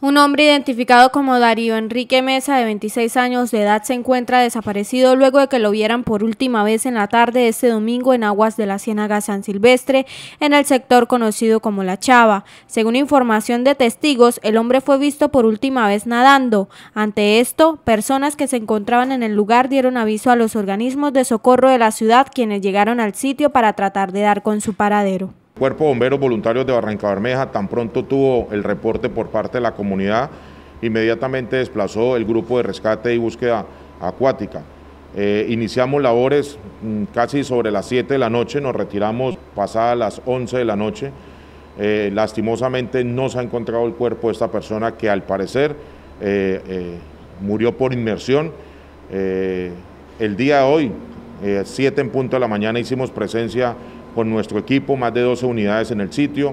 Un hombre identificado como Darío Enrique Mesa, de 26 años de edad, se encuentra desaparecido luego de que lo vieran por última vez en la tarde de este domingo en aguas de la Ciénaga San Silvestre, en el sector conocido como La Chava. Según información de testigos, el hombre fue visto por última vez nadando. Ante esto, personas que se encontraban en el lugar dieron aviso a los organismos de socorro de la ciudad, quienes llegaron al sitio para tratar de dar con su paradero. Cuerpo Bomberos Voluntarios de Barranca Bermeja tan pronto tuvo el reporte por parte de la comunidad, inmediatamente desplazó el grupo de rescate y búsqueda acuática. Eh, iniciamos labores mm, casi sobre las 7 de la noche, nos retiramos pasadas las 11 de la noche. Eh, lastimosamente no se ha encontrado el cuerpo de esta persona que al parecer eh, murió por inmersión. el día de hoy, 7 en punto de la mañana, hicimos presencia con nuestro equipo, más de 12 unidades en el sitio,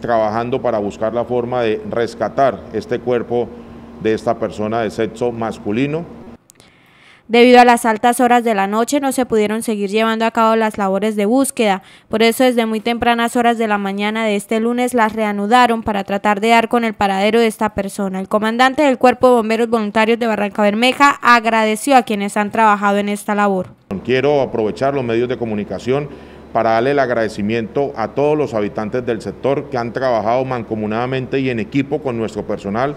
trabajando para buscar la forma de rescatar este cuerpo de esta persona de sexo masculino. Debido a las altas horas de la noche no se pudieron seguir llevando a cabo las labores de búsqueda, por eso desde muy tempranas horas de la mañana de este lunes las reanudaron para tratar de dar con el paradero de esta persona. El comandante del Cuerpo de Bomberos Voluntarios de Barranca Bermeja agradeció a quienes han trabajado en esta labor. Quiero aprovechar los medios de comunicación para darle el agradecimiento a todos los habitantes del sector que han trabajado mancomunadamente y en equipo con nuestro personal,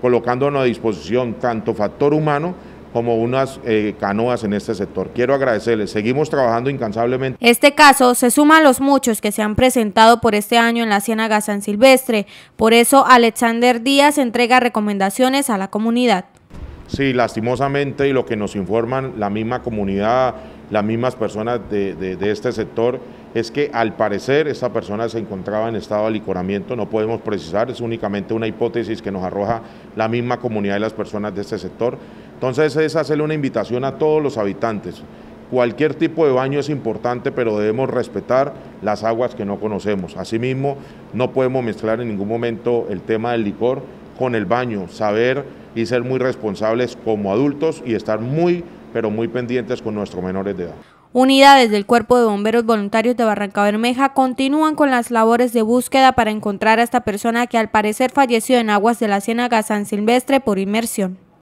colocándonos a disposición tanto factor humano como unas eh, canoas en este sector. Quiero agradecerles, seguimos trabajando incansablemente. Este caso se suma a los muchos que se han presentado por este año en la Ciénaga San Silvestre, por eso Alexander Díaz entrega recomendaciones a la comunidad. Sí, lastimosamente, y lo que nos informan la misma comunidad, las mismas personas de, este sector, es que al parecer esta persona se encontraba en estado de licoramiento, no podemos precisar, es únicamente una hipótesis que nos arroja la misma comunidad y las personas de este sector. Entonces es hacerle una invitación a todos los habitantes. Cualquier tipo de baño es importante, pero debemos respetar las aguas que no conocemos. Asimismo, no podemos mezclar en ningún momento el tema del licor con el baño, saber y ser muy responsables como adultos y estar muy, pero muy pendientes con nuestros menores de edad. Unidades del Cuerpo de Bomberos Voluntarios de Barranca Bermeja continúan con las labores de búsqueda para encontrar a esta persona que al parecer falleció en aguas de la Ciénaga San Silvestre por inmersión.